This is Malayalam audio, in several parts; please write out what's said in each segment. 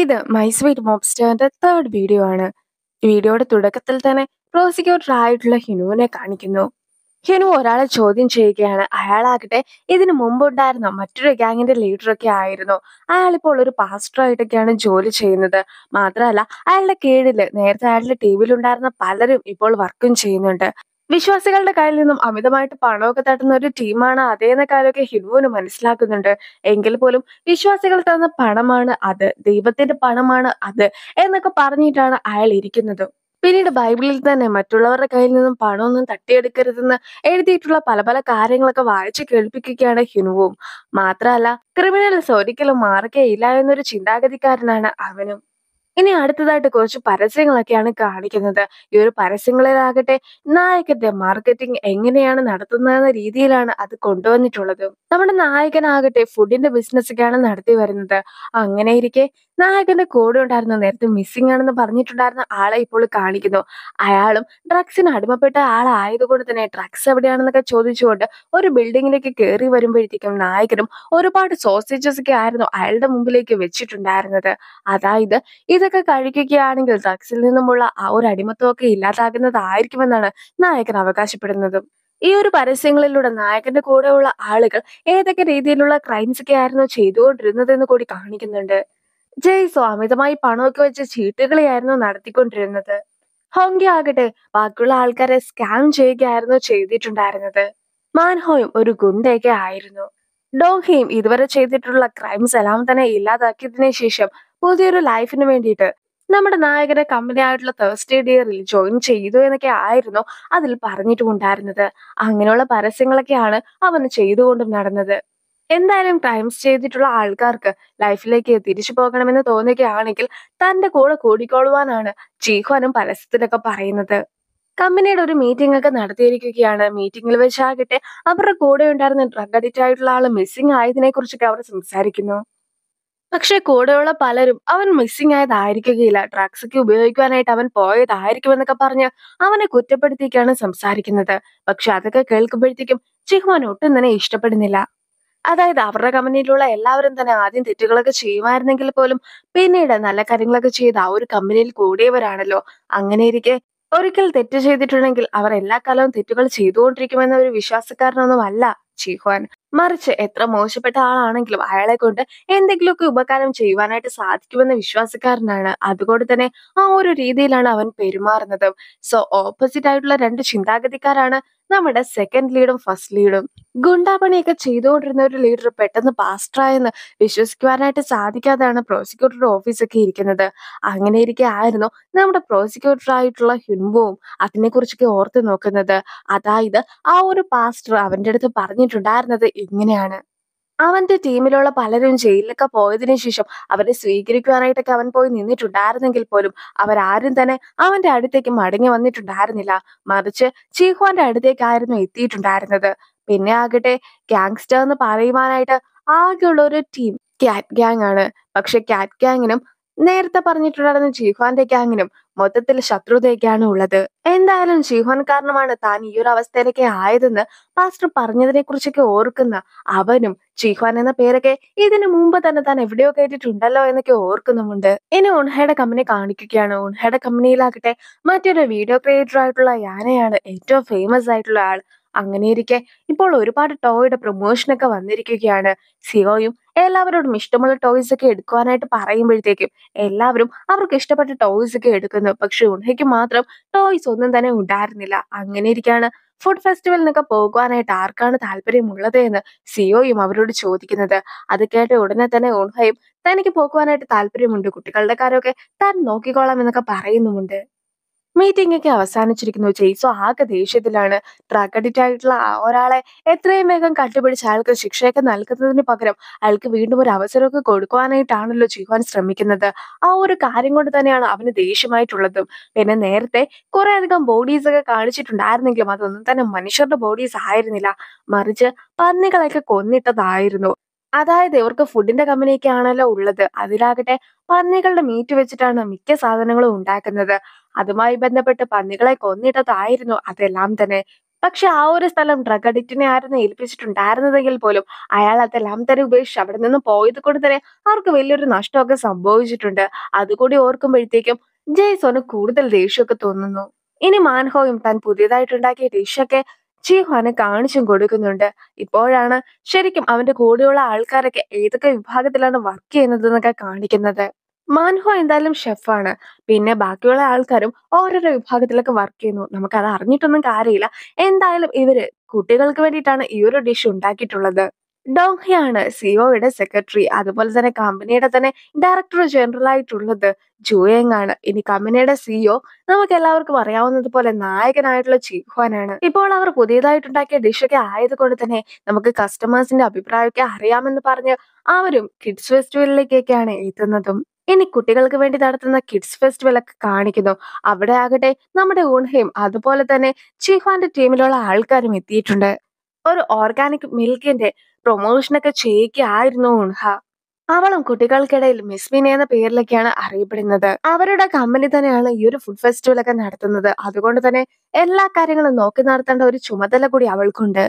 ഇത് മൈ മോബ്സ്റ്റേറിന്റെ തേർഡ് വീഡിയോ ആണ് വീഡിയോയുടെ തുടക്കത്തിൽ തന്നെ പ്രോസിക്യൂട്ടർ ആയിട്ടുള്ള ഹിനുവിനെ കാണിക്കുന്നു ഹിനു ഒരാളെ ചോദ്യം ചെയ്യുകയാണ് അയാളാകട്ടെ ഇതിനു മുമ്പുണ്ടായിരുന്ന മറ്റൊരു ഗ്യാങ്ങിന്റെ ലീഡറൊക്കെ ആയിരുന്നു അയാളിപ്പോൾ ഒരു പാസ്റ്ററായിട്ടൊക്കെയാണ് ജോലി ചെയ്യുന്നത് മാത്രമല്ല അയാളുടെ കീഴില് നേരത്തെ അയാളുടെ ടീമിലുണ്ടായിരുന്ന പലരും ഇപ്പോൾ വർക്കും ചെയ്യുന്നുണ്ട് വിശ്വാസികളുടെ കയ്യിൽ നിന്നും അമിതമായിട്ട് പണമൊക്കെ തട്ടുന്ന ഒരു ടീമാണ് അതേന്ന കാര്യമൊക്കെ ഹിബുവിന് മനസ്സിലാക്കുന്നുണ്ട് എങ്കിൽ പോലും വിശ്വാസികൾ തന്ന പണമാണ് അത് ദൈവത്തിന്റെ പണമാണ് അത് എന്നൊക്കെ പറഞ്ഞിട്ടാണ് അയാൾ ഇരിക്കുന്നത് പിന്നീട് ബൈബിളിൽ തന്നെ മറ്റുള്ളവരുടെ കയ്യിൽ നിന്നും പണമൊന്നും തട്ടിയെടുക്കരുതെന്ന് എഴുതിയിട്ടുള്ള പല പല കാര്യങ്ങളൊക്കെ വായിച്ചു കേൾപ്പിക്കുകയാണ് ഹിനുവും മാത്രമല്ല ക്രിമിനൽസ് ഒരിക്കലും മാറുകയില്ല എന്നൊരു ചിന്താഗതിക്കാരനാണ് അവനും ഇനി അടുത്തതായിട്ട് കുറച്ച് പരസ്യങ്ങളൊക്കെയാണ് കാണിക്കുന്നത് ഈ ഒരു പരസ്യങ്ങളിലാകട്ടെ നായകന്റെ മാർക്കറ്റിംഗ് എങ്ങനെയാണ് നടത്തുന്നതെന്ന രീതിയിലാണ് അത് കൊണ്ടുവന്നിട്ടുള്ളത് നമ്മുടെ നായകനാകട്ടെ ഫുഡിന്റെ ബിസിനസ്സൊക്കെയാണ് നടത്തി വരുന്നത് അങ്ങനെ ഇരിക്കെ നായകന്റെ കൂടെ ഉണ്ടായിരുന്ന നേരത്തെ മിസ്സിംഗ് ആണെന്ന് പറഞ്ഞിട്ടുണ്ടായിരുന്ന ആളെ ഇപ്പോൾ കാണിക്കുന്നു അയാളും ഡ്രഗ്സിന് അടിമപ്പെട്ട ആളായതുകൊണ്ട് തന്നെ ഡ്രഗ്സ് എവിടെയാണെന്നൊക്കെ ചോദിച്ചുകൊണ്ട് ഒരു ബിൽഡിങ്ങിലേക്ക് കയറി വരുമ്പോഴത്തേക്കും നായകനും ഒരുപാട് സോസേജസ് ഒക്കെ ആയിരുന്നു അയാളുടെ മുമ്പിലേക്ക് വെച്ചിട്ടുണ്ടായിരുന്നത് അതായത് ഇതൊക്കെ കഴിക്കുകയാണെങ്കിൽ ഡ്രഗ്സിൽ നിന്നുമുള്ള ആ ഒരു അടിമത്വമൊക്കെ ഇല്ലാതാകുന്നതായിരിക്കുമെന്നാണ് നായകൻ അവകാശപ്പെടുന്നത് ഈ ഒരു പരസ്യങ്ങളിലൂടെ നായകന്റെ കൂടെയുള്ള ആളുകൾ ഏതൊക്കെ രീതിയിലുള്ള ക്രൈംസ് ഒക്കെ ആയിരുന്നു ചെയ്തുകൊണ്ടിരുന്നതെന്ന് കൂടി കാണിക്കുന്നുണ്ട് ജയ്സോ അമിതമായി പണമൊക്കെ വെച്ച് ചീട്ടുകളെയായിരുന്നു നടത്തിക്കൊണ്ടിരുന്നത് ഹോങ്കി ആകട്ടെ ബാക്കിയുള്ള ആൾക്കാരെ സ്കാം ചെയ്യുകയായിരുന്നു ചെയ്തിട്ടുണ്ടായിരുന്നത് മാൻഹോയും ഒരു ഗുണ്ടയൊക്കെ ആയിരുന്നു ഡോഹിയും ഇതുവരെ ചെയ്തിട്ടുള്ള ക്രൈംസ് എല്ലാം തന്നെ ഇല്ലാതാക്കിയതിനു ശേഷം പുതിയൊരു ലൈഫിന് വേണ്ടിയിട്ട് നമ്മുടെ നായകനെ കമ്പനി ആയിട്ടുള്ള തേഴ്സ്ഡേ ഡിയറിൽ ജോയിൻ ചെയ്തു എന്നൊക്കെ ആയിരുന്നു അതിൽ പറഞ്ഞിട്ടുമുണ്ടായിരുന്നത് അങ്ങനെയുള്ള പരസ്യങ്ങളൊക്കെയാണ് അവന് ചെയ്തുകൊണ്ടും നടന്നത് എന്തായാലും ക്രൈംസ് ചെയ്തിട്ടുള്ള ആൾക്കാർക്ക് ലൈഫിലേക്ക് തിരിച്ചു പോകണമെന്ന് തോന്നുകയാണെങ്കിൽ തന്റെ കൂടെ കൂടിക്കൊള്ളുവാനാണ് ജീഹ്വാനും പരസ്യത്തിലൊക്കെ പറയുന്നത് കമ്പനിയുടെ ഒരു മീറ്റിംഗ് ഒക്കെ നടത്തിയിരിക്കുകയാണ് മീറ്റിംഗിൽ വെച്ചാകട്ടെ അവരുടെ കൂടെ ഉണ്ടായിരുന്ന ഡ്രഗ് അഡിക്റ്റ് ആയിട്ടുള്ള ആൾ മിസ്സിംഗ് ആയതിനെ കുറിച്ചൊക്കെ അവർ സംസാരിക്കുന്നു പക്ഷെ കൂടെയുള്ള പലരും അവൻ മിസ്സിംഗ് ആയതായിരിക്കുകയില്ല ഡ്രഗ്സ് ഒക്കെ ഉപയോഗിക്കാനായിട്ട് അവൻ പോയതായിരിക്കും എന്നൊക്കെ പറഞ്ഞ് അവനെ കുറ്റപ്പെടുത്തിയൊക്കെയാണ് സംസാരിക്കുന്നത് പക്ഷെ അതൊക്കെ കേൾക്കുമ്പോഴത്തേക്കും ചിഹ്മൻ ഒട്ടും തന്നെ ഇഷ്ടപ്പെടുന്നില്ല അതായത് അവരുടെ കമ്പനിയിലുള്ള എല്ലാവരും തന്നെ ആദ്യം തെറ്റുകളൊക്കെ ചെയ്യുമായിരുന്നെങ്കിൽ പോലും പിന്നീട് നല്ല കാര്യങ്ങളൊക്കെ ചെയ്ത് ആ ഒരു കമ്പനിയിൽ കൂടിയവരാണല്ലോ അങ്ങനെ ഇരിക്കെ ഒരിക്കൽ തെറ്റ് ചെയ്തിട്ടുണ്ടെങ്കിൽ അവർ എല്ലാ കാലവും തെറ്റുകൾ ചെയ്തുകൊണ്ടിരിക്കുമെന്ന ഒരു വിശ്വാസക്കാരനൊന്നും അല്ല ചീഹുവാൻ മറിച്ച് എത്ര മോശപ്പെട്ട ആളാണെങ്കിലും അയാളെ കൊണ്ട് എന്തെങ്കിലുമൊക്കെ ഉപകാരം ചെയ്യുവാനായിട്ട് സാധിക്കുമെന്ന വിശ്വാസക്കാരനാണ് അതുകൊണ്ട് തന്നെ ആ ഒരു രീതിയിലാണ് അവൻ പെരുമാറുന്നത് സോ ഓപ്പോസിറ്റ് ആയിട്ടുള്ള രണ്ട് ചിന്താഗതിക്കാരാണ് നമ്മുടെ സെക്കൻഡ് ലീഡും ഫസ്റ്റ് ലീഡും ഗുണ്ടാപണിയൊക്കെ ചെയ്തുകൊണ്ടിരുന്ന ഒരു ലീഡർ പെട്ടെന്ന് പാസ്റ്ററായെന്ന് വിശ്വസിക്കുവാനായിട്ട് സാധിക്കാതെയാണ് പ്രോസിക്യൂട്ടറുടെ ഓഫീസൊക്കെ ഇരിക്കുന്നത് അങ്ങനെ ഇരിക്കെ ആയിരുന്നു നമ്മുടെ പ്രോസിക്യൂട്ടറായിട്ടുള്ള ഹ്യുൻബുവും അതിനെക്കുറിച്ചൊക്കെ ഓർത്ത് നോക്കുന്നത് അതായത് ആ ഒരു പാസ്റ്റർ അവൻ്റെ അടുത്ത് പറഞ്ഞിട്ടുണ്ടായിരുന്നത് ഇങ്ങനെയാണ് അവന്റെ ടീമിലുള്ള പലരും ജയിലിലൊക്കെ പോയതിനു ശേഷം അവരെ സ്വീകരിക്കുവാനായിട്ടൊക്കെ അവൻ പോയി നിന്നിട്ടുണ്ടായിരുന്നെങ്കിൽ പോലും അവരാരും തന്നെ അവന്റെ അടുത്തേക്ക് മടങ്ങി വന്നിട്ടുണ്ടായിരുന്നില്ല മറിച്ച് ചീഹ്വാന്റെ അടുത്തേക്കായിരുന്നു എത്തിയിട്ടുണ്ടായിരുന്നത് പിന്നെ ആകട്ടെ ഗാങ്സ്റ്റർ എന്ന് പറയുവാനായിട്ട് ആകെയുള്ള ഒരു ടീം ക്യാറ്റ് ഗ്യാങ് ആണ് പക്ഷെ ക്യാറ്റ് ഗ്യാങ്ങിനും നേരത്തെ പറഞ്ഞിട്ടുണ്ടായിരുന്ന ചീഹ്വാന്റെ ഗ്യാങ്ങിനും മൊത്തത്തിൽ ശത്രുതയൊക്കെയാണ് ഉള്ളത് എന്തായാലും ജീവൻ കാരണമാണ് താൻ ഈ ഒരു അവസ്ഥയിലേക്ക് ആയതെന്ന് പാസ്റ്റർ പറഞ്ഞതിനെ കുറിച്ചൊക്കെ ഓർക്കുന്ന അവനും ജീഹ്വാൻ എന്ന പേരൊക്കെ ഇതിനു മുമ്പ് തന്നെ താൻ എവിടെയോ കേട്ടിട്ടുണ്ടല്ലോ എന്നൊക്കെ ഓർക്കുന്നുമുണ്ട് ഇനി ഉൺഹയുടെ കമ്പനി കാണിക്കുകയാണ് ഉൺഹയുടെ കമ്പനിയിലാകട്ടെ മറ്റൊരു വീഡിയോ ക്രിയേറ്റർ ആയിട്ടുള്ള യാനയാണ് ഏറ്റവും ഫേമസ് ആയിട്ടുള്ള ആൾ അങ്ങനെയിരിക്കെ ഇപ്പോൾ ഒരുപാട് ടോയുടെ പ്രൊമോഷനൊക്കെ വന്നിരിക്കുകയാണ് സിയോയും എല്ലാവരോടും ഇഷ്ടമുള്ള ടോയ്സ് ഒക്കെ എടുക്കുവാനായിട്ട് പറയുമ്പോഴത്തേക്കും എല്ലാവരും അവർക്ക് ഇഷ്ടപ്പെട്ട ടോയ്സ് ഒക്കെ എടുക്കുന്നു പക്ഷെ ഉണ്ണിക്ക് മാത്രം ടോയ്സ് ഒന്നും തന്നെ ഉണ്ടായിരുന്നില്ല അങ്ങനെ ഇരിക്കാണ് ഫുഡ് ഫെസ്റ്റിവലിനൊക്കെ പോകുവാനായിട്ട് ആർക്കാണ് താല്പര്യമുള്ളത് എന്ന് സിഒയും e അവരോട് ചോദിക്കുന്നത് അത് കേട്ട ഉടനെ തന്നെ ഉൺഹയും തനിക്ക് പോകുവാനായിട്ട് താല്പര്യമുണ്ട് കുട്ടികളുടെ കാര്യമൊക്കെ താൻ നോക്കിക്കോളാം എന്നൊക്കെ പറയുന്നുമുണ്ട് മീറ്റിംഗ് ഒക്കെ അവസാനിച്ചിരിക്കുന്നു ജെയ്സോ ആകെ ദേഷ്യത്തിലാണ് ഡ്രഗ് അഡിക്റ്റ് ആയിട്ടുള്ള ഒരാളെ എത്രയും വേഗം കണ്ടുപിടിച്ച് അയാൾക്ക് ശിക്ഷയൊക്കെ നൽകുന്നതിന് പകരം അയാൾക്ക് വീണ്ടും ഒരു അവസരമൊക്കെ കൊടുക്കുവാനായിട്ടാണല്ലോ ചെയ്യുവാൻ ശ്രമിക്കുന്നത് ആ ഒരു കാര്യം കൊണ്ട് തന്നെയാണ് അവന് ദേഷ്യമായിട്ടുള്ളതും പിന്നെ നേരത്തെ കുറെ അധികം ബോഡീസ് ഒക്കെ കാണിച്ചിട്ടുണ്ടായിരുന്നെങ്കിലും അതൊന്നും തന്നെ മനുഷ്യരുടെ ബോഡീസ് ആയിരുന്നില്ല മറിച്ച് പന്നികളൊക്കെ കൊന്നിട്ടതായിരുന്നു അതായത് ഇവർക്ക് ഫുഡിന്റെ കമ്പനിയൊക്കെ ആണല്ലോ ഉള്ളത് അതിലാകട്ടെ പന്നികളുടെ മീറ്റ് വെച്ചിട്ടാണ് മിക്ക സാധനങ്ങളും ഉണ്ടാക്കുന്നത് അതുമായി ബന്ധപ്പെട്ട് പന്നികളെ കൊന്നിട്ടതായിരുന്നു അതെല്ലാം തന്നെ പക്ഷെ ആ ഒരു സ്ഥലം ഡ്രഗ് അഡിക്റ്റിനെ ആയിരുന്നു ഏൽപ്പിച്ചിട്ടുണ്ടായിരുന്നതെങ്കിൽ പോലും അയാൾ അതെല്ലാം തന്നെ ഉപേക്ഷിച്ച് അവിടെ നിന്ന് പോയത് കൊണ്ട് തന്നെ അവർക്ക് വലിയൊരു നഷ്ടമൊക്കെ സംഭവിച്ചിട്ടുണ്ട് അതുകൂടി ഓർക്കുമ്പോഴത്തേക്കും ജയ്സോന് കൂടുതൽ ദേഷ്യമൊക്കെ തോന്നുന്നു ഇനി മാൻഹോയും താൻ പുതിയതായിട്ടുണ്ടാക്കിയ ഡിഷൊക്കെ ചീഹ്വാന് കാണിച്ചും കൊടുക്കുന്നുണ്ട് ഇപ്പോഴാണ് ശരിക്കും അവന്റെ കൂടെയുള്ള ആൾക്കാരൊക്കെ ഏതൊക്കെ വിഭാഗത്തിലാണ് വർക്ക് ചെയ്യുന്നതെന്നൊക്കെ കാണിക്കുന്നത് മാൻഹോ എന്തായാലും ഷെഫാണ് പിന്നെ ബാക്കിയുള്ള ആൾക്കാരും ഓരോരോ വിഭാഗത്തിലൊക്കെ വർക്ക് ചെയ്യുന്നു നമുക്കത് അറിഞ്ഞിട്ടൊന്നും കാര്യമില്ല എന്തായാലും ഇവര് കുട്ടികൾക്ക് വേണ്ടിയിട്ടാണ് ഈ ഒരു ഡിഷ് ഉണ്ടാക്കിയിട്ടുള്ളത് ഡോഹയാണ് സിഒയുടെ e സെക്രട്ടറി അതുപോലെ തന്നെ കമ്പനിയുടെ തന്നെ ഡയറക്ടർ ജനറൽ ആയിട്ടുള്ളത് ജുയേങ് ആണ് ഇനി കമ്പനിയുടെ സിഇഒ e നമുക്ക് എല്ലാവർക്കും പോലെ നായകനായിട്ടുള്ള ചീഹ്വാനാണ് ഇപ്പോൾ അവർ പുതിയതായിട്ടുണ്ടാക്കിയ ഡിഷൊക്കെ ആയതുകൊണ്ട് തന്നെ നമുക്ക് കസ്റ്റമേഴ്സിന്റെ അഭിപ്രായമൊക്കെ അറിയാമെന്ന് പറഞ്ഞ് അവരും കിഡ്സ് ഫെസ്റ്റിവലിലേക്കൊക്കെയാണ് എത്തുന്നതും ഇനി കുട്ടികൾക്ക് വേണ്ടി നടത്തുന്ന കിഡ്സ് ഫെസ്റ്റിവൽ ഒക്കെ കാണിക്കുന്നു അവിടെ ആകട്ടെ നമ്മുടെ ഊൺഹയും അതുപോലെ തന്നെ ചീഹ്വാന്റെ ടീമിലുള്ള ആൾക്കാരും എത്തിയിട്ടുണ്ട് ഒരു ഓർഗാനിക് മിൽക്കിന്റെ ഒക്കെ ചെയ്യിക്കായിരുന്നു ഉൺഹ അവളും കുട്ടികൾക്കിടയിൽ മിസ്മിന എന്ന പേരിലൊക്കെയാണ് അറിയപ്പെടുന്നത് അവരുടെ കമ്പനി തന്നെയാണ് ഈ ഒരു ഫുഡ് ഫെസ്റ്റിവൽ ഒക്കെ നടത്തുന്നത് അതുകൊണ്ട് തന്നെ എല്ലാ കാര്യങ്ങളും നോക്കി നടത്തേണ്ട ഒരു ചുമതല കൂടി അവൾക്കുണ്ട്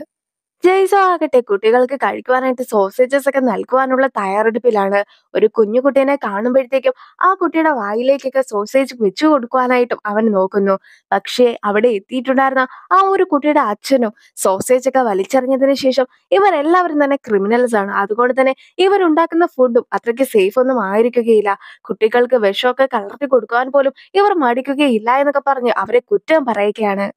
ജയ്സോ ആകട്ടെ കുട്ടികൾക്ക് കഴിക്കുവാനായിട്ട് സോസേജസ് ഒക്കെ നൽകുവാനുള്ള തയ്യാറെടുപ്പിലാണ് ഒരു കുഞ്ഞു കുട്ടീനെ കാണുമ്പോഴത്തേക്കും ആ കുട്ടിയുടെ വായിലേക്കൊക്കെ സോസേജ് വെച്ചു കൊടുക്കുവാനായിട്ടും അവൻ നോക്കുന്നു പക്ഷേ അവിടെ എത്തിയിട്ടുണ്ടായിരുന്ന ആ ഒരു കുട്ടിയുടെ അച്ഛനും സോസേജ് ഒക്കെ വലിച്ചെറിഞ്ഞതിന് ശേഷം ഇവരെല്ലാവരും തന്നെ ക്രിമിനൽസ് ആണ് അതുകൊണ്ട് തന്നെ ഇവരുണ്ടാക്കുന്ന ഫുഡും അത്രയ്ക്ക് സേഫ് ഒന്നും ആയിരിക്കുകയില്ല കുട്ടികൾക്ക് വിഷമൊക്കെ കളർത്തി കൊടുക്കുവാൻ പോലും ഇവർ മടിക്കുകയില്ല എന്നൊക്കെ പറഞ്ഞ് അവരെ കുറ്റം പറയുകയാണ്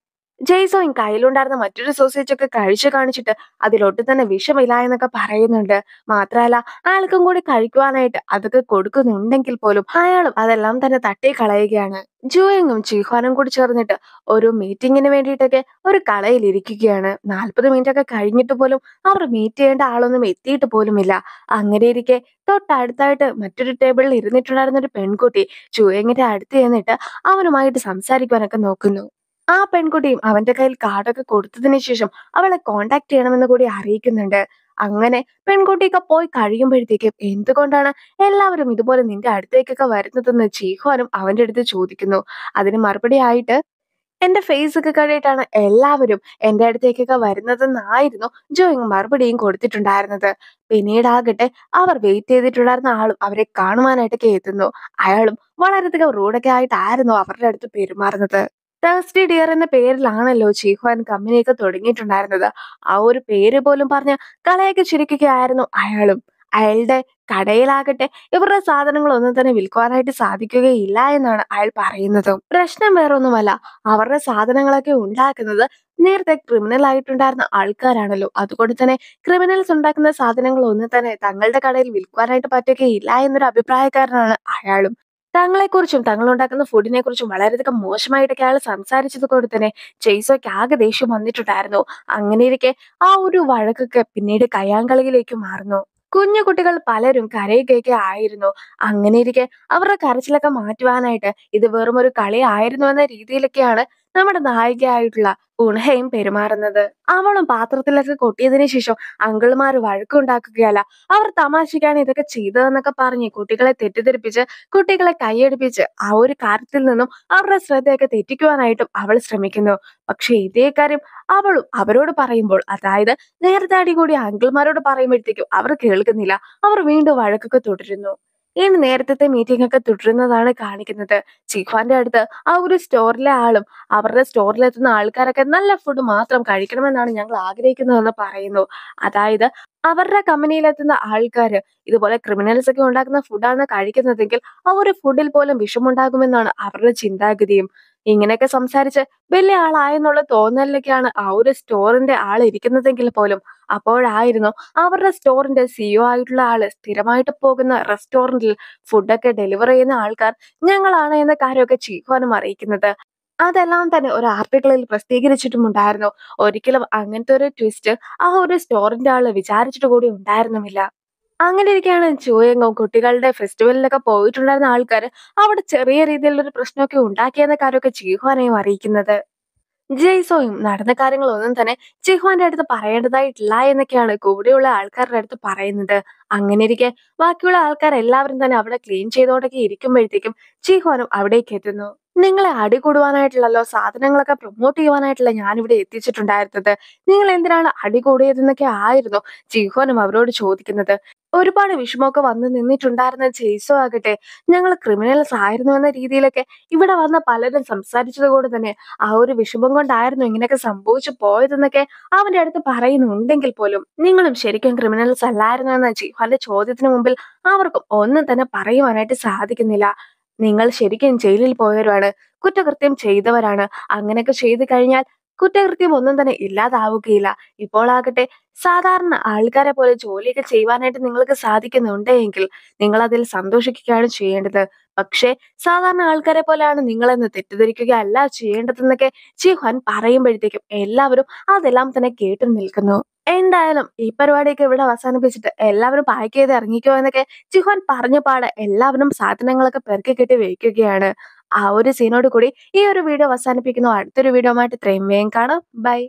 ജെയ്സോയും കയ്യിലുണ്ടായിരുന്ന മറ്റൊരു സോസേജ് ഒക്കെ കഴിച്ചു കാണിച്ചിട്ട് അതിലൊട്ട് തന്നെ വിഷമില്ല എന്നൊക്കെ പറയുന്നുണ്ട് മാത്രമല്ല അയാൾക്കും കൂടി കഴിക്കുവാനായിട്ട് അതൊക്കെ കൊടുക്കുന്നുണ്ടെങ്കിൽ പോലും അയാളും അതെല്ലാം തന്നെ തട്ടി കളയുകയാണ് ജൂയങ്ങും ചീഹ്വാനും കൂടി ചേർന്നിട്ട് ഒരു മീറ്റിങ്ങിന് വേണ്ടിയിട്ടൊക്കെ ഒരു കളയിലിരിക്കുകയാണ് ഇരിക്കുകയാണ് നാൽപ്പത് മിനിറ്റ് ഒക്കെ കഴിഞ്ഞിട്ട് പോലും അവർ മീറ്റ് ചെയ്യേണ്ട ആളൊന്നും എത്തിയിട്ട് പോലുമില്ല അങ്ങനെ ഇരിക്കെ തൊട്ടടുത്തായിട്ട് മറ്റൊരു ടേബിളിൽ ഇരുന്നിട്ടുണ്ടായിരുന്ന ഒരു പെൺകുട്ടി ജൂയങ്ങിന്റെ അടുത്ത് ചെന്നിട്ട് അവനുമായിട്ട് സംസാരിക്കുവാനൊക്കെ നോക്കുന്നു ആ പെൺകുട്ടിയും അവന്റെ കയ്യിൽ കാർഡൊക്കെ കൊടുത്തതിന് ശേഷം അവളെ കോണ്ടാക്ട് ചെയ്യണമെന്ന് കൂടി അറിയിക്കുന്നുണ്ട് അങ്ങനെ പെൺകുട്ടിയൊക്കെ പോയി കഴിയുമ്പോഴത്തേക്കും എന്തുകൊണ്ടാണ് എല്ലാവരും ഇതുപോലെ നിന്റെ അടുത്തേക്കൊക്കെ വരുന്നതെന്ന് ചീഹുവാനും അവന്റെ അടുത്ത് ചോദിക്കുന്നു അതിന് മറുപടി ആയിട്ട് എന്റെ ഫേസ് ഒക്കെ കഴിയിട്ടാണ് എല്ലാവരും എൻ്റെ അടുത്തേക്കൊക്കെ വരുന്നതെന്നായിരുന്നു ജോയിങ് മറുപടിയും കൊടുത്തിട്ടുണ്ടായിരുന്നത് പിന്നീടാകട്ടെ അവർ വെയിറ്റ് ചെയ്തിട്ടുണ്ടായിരുന്ന ആളും അവരെ കാണുവാനായിട്ടൊക്കെ എത്തുന്നു അയാളും വളരെയധികം റൂഡൊക്കെ ആയിട്ടായിരുന്നു അവരുടെ അടുത്ത് പെരുമാറുന്നത് തേഴ്സ്ഡി ഡിയർ എന്ന പേരിലാണല്ലോ ചീഹ്വാൻ കമ്പനിയൊക്കെ തുടങ്ങിയിട്ടുണ്ടായിരുന്നത് ആ ഒരു പേര് പോലും പറഞ്ഞ കളയൊക്കെ ചിരിക്കുകയായിരുന്നു അയാളും അയാളുടെ കടയിലാകട്ടെ ഇവരുടെ സാധനങ്ങളൊന്നും തന്നെ വിൽക്കുവാനായിട്ട് സാധിക്കുകയില്ല എന്നാണ് അയാൾ പറയുന്നത് പ്രശ്നം വേറൊന്നുമല്ല അവരുടെ സാധനങ്ങളൊക്കെ ഉണ്ടാക്കുന്നത് നേരത്തെ ക്രിമിനൽ ആയിട്ടുണ്ടായിരുന്ന ആൾക്കാരാണല്ലോ അതുകൊണ്ട് തന്നെ ക്രിമിനൽസ് ഉണ്ടാക്കുന്ന സാധനങ്ങൾ ഒന്നും തന്നെ തങ്ങളുടെ കടയിൽ വിൽക്കുവാനായിട്ട് പറ്റുകയില്ല എന്നൊരു അഭിപ്രായക്കാരനാണ് അയാളും തങ്ങളെക്കുറിച്ചും തങ്ങളുണ്ടാക്കുന്ന ഫുഡിനെ കുറിച്ചും വളരെയധികം മോശമായിട്ടൊക്കെ അയാൾ സംസാരിച്ചത് കൊണ്ട് തന്നെ ജെയ്സോയ്ക്ക് ആകെ ദേഷ്യം വന്നിട്ടുണ്ടായിരുന്നു അങ്ങനെയിരിക്കെ ആ ഒരു വഴക്കൊക്കെ പിന്നീട് കയ്യാങ്കളിയിലേക്ക് മാറുന്നു കുഞ്ഞു കുട്ടികൾ പലരും കരയുകയൊക്കെ ആയിരുന്നു അങ്ങനെ ഇരിക്കെ അവരുടെ കരച്ചിലൊക്കെ മാറ്റുവാനായിട്ട് ഇത് വെറും ഒരു കളി ആയിരുന്നു എന്ന രീതിയിലൊക്കെയാണ് നമ്മുടെ നായികയായിട്ടുള്ള ഗുണഹയും പെരുമാറുന്നത് അവളും പാത്രത്തിലൊക്കെ കൊട്ടിയതിന് ശേഷം അങ്കിൾമാർ വഴക്കുണ്ടാക്കുകയല്ല അവർ തമാശിക്കാണ് ഇതൊക്കെ ചെയ്തതെന്നൊക്കെ പറഞ്ഞ് കുട്ടികളെ തെറ്റിദ്ധരിപ്പിച്ച് കുട്ടികളെ കൈയടിപ്പിച്ച് ആ ഒരു കാര്യത്തിൽ നിന്നും അവരുടെ ശ്രദ്ധയൊക്കെ തെറ്റിക്കുവാനായിട്ടും അവൾ ശ്രമിക്കുന്നു പക്ഷെ ഇതേ കാര്യം അവളും അവരോട് പറയുമ്പോൾ അതായത് നേരത്തെ അടി കൂടി അങ്കിൾമാരോട് പറയുമ്പോഴത്തേക്കും അവർ കേൾക്കുന്നില്ല അവർ വീണ്ടും വഴക്കൊക്കെ തുടരുന്നു ഇങ്ങനെ നേരത്തെ മീറ്റിംഗ് ഒക്കെ തുടരുന്നതാണ് കാണിക്കുന്നത് ചിഹ്വാന്റെ അടുത്ത് ആ ഒരു സ്റ്റോറിലെ ആളും അവരുടെ സ്റ്റോറിലെത്തുന്ന ആൾക്കാരൊക്കെ നല്ല ഫുഡ് മാത്രം കഴിക്കണമെന്നാണ് ഞങ്ങൾ ആഗ്രഹിക്കുന്നതെന്ന് പറയുന്നു അതായത് അവരുടെ കമ്പനിയിലെത്തുന്ന ആൾക്കാർ ഇതുപോലെ ക്രിമിനൽസ് ഒക്കെ ഉണ്ടാക്കുന്ന ഫുഡാണ് കഴിക്കുന്നതെങ്കിൽ ആ ഒരു ഫുഡിൽ പോലും വിഷമുണ്ടാകുമെന്നാണ് അവരുടെ ചിന്താഗതിയും ഇങ്ങനെയൊക്കെ സംസാരിച്ച് വലിയ ആളായെന്നുള്ള തോന്നലിലൊക്കെയാണ് ആ ഒരു സ്റ്റോറിന്റെ ആൾ ഇരിക്കുന്നതെങ്കിൽ പോലും അപ്പോഴായിരുന്നു അവരുടെ സ്റ്റോറിന്റെ സിഇഒ e ആയിട്ടുള്ള ആള് സ്ഥിരമായിട്ട് പോകുന്ന റെസ്റ്റോറന്റിൽ ഫുഡൊക്കെ ഡെലിവർ ചെയ്യുന്ന ആൾക്കാർ ഞങ്ങളാണ് എന്ന കാര്യമൊക്കെ ചീക്കുവാനും അറിയിക്കുന്നത് അതെല്ലാം തന്നെ ഒരു ആർട്ടിക്കിളിൽ പ്രസിദ്ധീകരിച്ചിട്ടുമുണ്ടായിരുന്നു ഒരിക്കലും അങ്ങനത്തെ ഒരു ട്വിസ്റ്റ് ആ ഒരു സ്റ്റോറിന്റെ ആള് വിചാരിച്ചിട്ട് കൂടി ഉണ്ടായിരുന്നുമില്ല അങ്ങനെ ഇരിക്കുകയാണ് ജോയങ്ങോ കുട്ടികളുടെ ഫെസ്റ്റിവലിലൊക്കെ പോയിട്ടുണ്ടായിരുന്ന ആൾക്കാർ അവിടെ ചെറിയ രീതിയിലൊരു പ്രശ്നമൊക്കെ ഉണ്ടാക്കിയെന്ന കാര്യമൊക്കെ ചിഹ്വാനെയും അറിയിക്കുന്നത് ജയ്സോയും നടന്ന കാര്യങ്ങളൊന്നും തന്നെ ചിഹ്വാന്റെ അടുത്ത് പറയേണ്ടതായിട്ടില്ല എന്നൊക്കെയാണ് കൂടെയുള്ള ആൾക്കാരുടെ അടുത്ത് പറയുന്നത് അങ്ങനെ ഇരിക്കെ ബാക്കിയുള്ള ആൾക്കാർ എല്ലാവരും തന്നെ അവിടെ ക്ലീൻ ചെയ്തോടൊക്കെ ഇരിക്കുമ്പോഴത്തേക്കും ചിഹ്വാനും അവിടേക്ക് എത്തുന്നു നിങ്ങളെ അടി കൂടുവാനായിട്ടുള്ളല്ലോ സാധനങ്ങളൊക്കെ പ്രൊമോട്ട് ചെയ്യുവാനായിട്ടുള്ള ഞാനിവിടെ എത്തിച്ചിട്ടുണ്ടായിരുന്നത് നിങ്ങൾ എന്തിനാണ് അടി കൂടിയതെന്നൊക്കെ ആയിരുന്നു ചിഹ്വാനും അവരോട് ചോദിക്കുന്നത് ഒരുപാട് വിഷമമൊക്കെ വന്ന് നിന്നിട്ടുണ്ടായിരുന്ന ജെയ്സോ ആകട്ടെ ഞങ്ങൾ ക്രിമിനൽസ് ആയിരുന്നു എന്ന രീതിയിലൊക്കെ ഇവിടെ വന്ന പലരും സംസാരിച്ചത് കൊണ്ട് തന്നെ ആ ഒരു വിഷമം കൊണ്ടായിരുന്നു ഇങ്ങനെയൊക്കെ സംഭവിച്ചു പോയതെന്നൊക്കെ അവന്റെ അടുത്ത് പറയുന്നുണ്ടെങ്കിൽ പോലും നിങ്ങളും ശരിക്കും ക്രിമിനൽസ് അല്ലായിരുന്നു എന്ന ജീവന്റെ ചോദ്യത്തിന് മുമ്പിൽ അവർക്കും ഒന്നും തന്നെ പറയുവാനായിട്ട് സാധിക്കുന്നില്ല നിങ്ങൾ ശരിക്കും ജയിലിൽ പോയവരാണ് കുറ്റകൃത്യം ചെയ്തവരാണ് അങ്ങനെയൊക്കെ ചെയ്തു കഴിഞ്ഞാൽ കുറ്റകൃത്യം ഒന്നും തന്നെ ഇല്ലാതാവുകയില്ല ഇപ്പോൾ ആകട്ടെ സാധാരണ ആൾക്കാരെ പോലെ ജോലിയൊക്കെ ചെയ്യുവാനായിട്ട് നിങ്ങൾക്ക് സാധിക്കുന്നുണ്ടെങ്കിൽ നിങ്ങൾ അതിൽ സന്തോഷിക്കുകയാണ് ചെയ്യേണ്ടത് പക്ഷേ സാധാരണ ആൾക്കാരെ പോലെയാണ് നിങ്ങളെന്ന് തെറ്റിദ്ധരിക്കുകയല്ല ചെയ്യേണ്ടതെന്നൊക്കെ ചിഹ്വാൻ പറയുമ്പോഴത്തേക്കും എല്ലാവരും അതെല്ലാം തന്നെ കേട്ടു നിൽക്കുന്നു എന്തായാലും ഈ പരിപാടിയൊക്കെ ഇവിടെ അവസാനിപ്പിച്ചിട്ട് എല്ലാവരും പായ്ക്ക് ചെയ്ത് ഇറങ്ങിക്കോ എന്നൊക്കെ ചിഹ്വാൻ പറഞ്ഞ പാടെ എല്ലാവരും സാധനങ്ങളൊക്കെ പെറുക്കി കെട്ടി വയ്ക്കുകയാണ് ആ ഒരു സീനോട് കൂടി ഈ ഒരു വീഡിയോ അവസാനിപ്പിക്കുന്നു അടുത്തൊരു വീഡിയോ ആയിട്ട് ഇത്രയും വേഗം കാണാം ബൈ